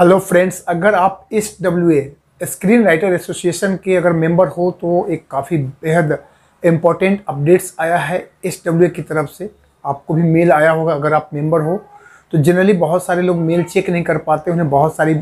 hello friends अगर आप इस W A screen writer association के अगर मेंबर हो तो एक काफ़ी बेहद इम्पॉर्टेंट अपडेट्स आया है एस डब्ल्यू ए की तरफ से आपको भी मेल आया होगा अगर आप मेंबर हो तो जनरली बहुत सारे लोग मेल चेक नहीं कर पाते उन्हें बहुत सारी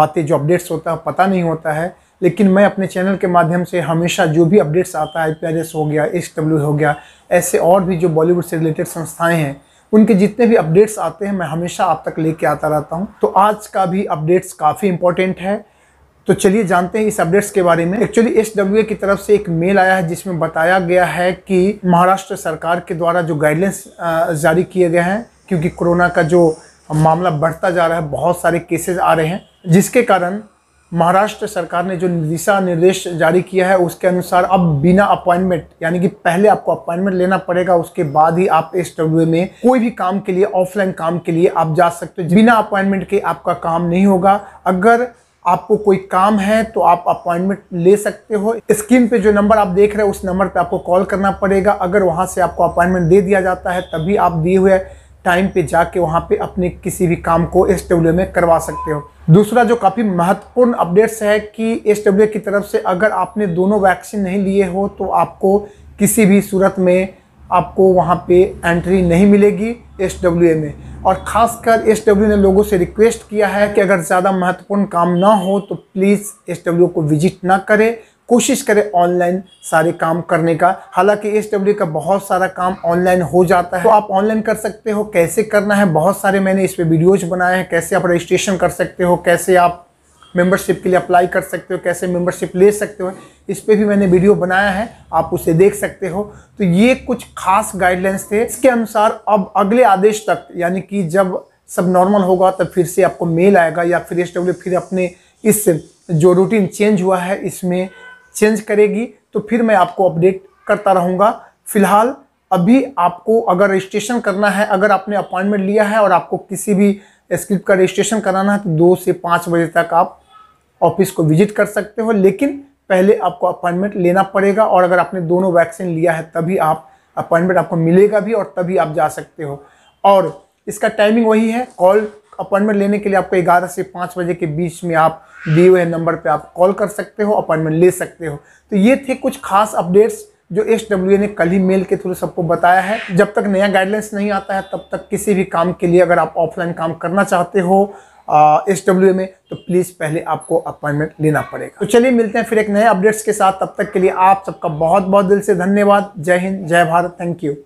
बातें जो अपडेट्स होता है पता नहीं होता है लेकिन मैं अपने चैनल के माध्यम से हमेशा जो भी अपडेट्स आता है आई हो गया एस हो गया ऐसे और भी जो बॉलीवुड से रिलेटेड संस्थाएँ हैं उनके जितने भी अपडेट्स आते हैं मैं हमेशा आप तक लेके आता रहता हूँ तो आज का भी अपडेट्स काफ़ी इंपॉर्टेंट है तो चलिए जानते हैं इस अपडेट्स के बारे में एक्चुअली एस डब्ल्यू ए की तरफ से एक मेल आया है जिसमें बताया गया है कि महाराष्ट्र सरकार के द्वारा जो गाइडलाइंस जारी किए गए हैं क्योंकि कोरोना का जो मामला बढ़ता जा रहा है बहुत सारे केसेज आ रहे हैं जिसके कारण महाराष्ट्र सरकार ने जो दिशा निर्देश जारी किया है उसके अनुसार अब बिना अपॉइंटमेंट यानी कि पहले आपको अपॉइंटमेंट लेना पड़ेगा उसके बाद ही आप एस में कोई भी काम के लिए ऑफलाइन काम के लिए आप जा सकते हो बिना अपॉइंटमेंट के आपका काम नहीं होगा अगर आपको कोई काम है तो आप अपॉइंटमेंट ले सकते हो स्क्रीन पे जो नंबर आप देख रहे हो उस नंबर पे आपको कॉल करना पड़ेगा अगर वहाँ से आपको अपॉइंटमेंट दे दिया जाता है तभी आप दिए हुए टाइम पे जाके वहाँ पे अपने किसी भी काम को एस डब्ल्यू में करवा सकते हो दूसरा जो काफ़ी महत्वपूर्ण अपडेट्स है कि एस डब्ल्यू की तरफ से अगर आपने दोनों वैक्सीन नहीं लिए हो तो आपको किसी भी सूरत में आपको वहाँ पे एंट्री नहीं मिलेगी एस डब्ल्यू में और ख़ासकर एस डब्ल्यू ने लोगों से रिक्वेस्ट किया है कि अगर ज़्यादा महत्वपूर्ण काम ना हो तो प्लीज़ एस डब्ल्यू को विजिट ना करें कोशिश करें ऑनलाइन सारे काम करने का हालांकि एस डब्ल्यू का बहुत सारा काम ऑनलाइन हो जाता है तो आप ऑनलाइन कर सकते हो कैसे करना है बहुत सारे मैंने इस पर वीडियोज बनाए हैं कैसे आप रजिस्ट्रेशन कर सकते हो कैसे आप मेंबरशिप के लिए अप्लाई कर सकते हो कैसे मेंबरशिप ले सकते हो इस पर भी मैंने वीडियो बनाया है आप उसे देख सकते हो तो ये कुछ खास गाइडलाइंस थे इसके अनुसार अब अगले आदेश तक यानी कि जब सब नॉर्मल होगा तब फिर से आपको मेल आएगा या फिर एस फिर अपने इस जो रूटीन चेंज हुआ है इसमें चेंज करेगी तो फिर मैं आपको अपडेट करता रहूँगा फिलहाल अभी आपको अगर रजिस्ट्रेशन करना है अगर आपने अपॉइंटमेंट लिया है और आपको किसी भी स्क्रिप्ट का रजिस्ट्रेशन कराना है तो दो से पाँच बजे तक आप ऑफिस को विजिट कर सकते हो लेकिन पहले आपको अपॉइंटमेंट लेना पड़ेगा और अगर आपने दोनों वैक्सीन लिया है तभी आप अपॉइंटमेंट आपको मिलेगा भी और तभी आप जा सकते हो और इसका टाइमिंग वही है कॉल अपॉइंटमेंट लेने के लिए आपको ग्यारह से पाँच बजे के बीच में आप दिए हुए नंबर पर आप कॉल कर सकते हो अपॉइंटमेंट ले सकते हो तो ये थे कुछ खास अपडेट्स जो एस डब्ल्यू ने कल ही मेल के थ्रू सबको बताया है जब तक नया गाइडलाइंस नहीं आता है तब तक किसी भी काम के लिए अगर आप ऑफलाइन काम करना चाहते हो एस डब्ल्यू में तो प्लीज़ पहले आपको अपॉइंटमेंट लेना पड़ेगा तो चलिए मिलते हैं फिर एक नए अपडेट्स के साथ तब तक के लिए आप सबका बहुत बहुत दिल से धन्यवाद जय हिंद जय भारत थैंक यू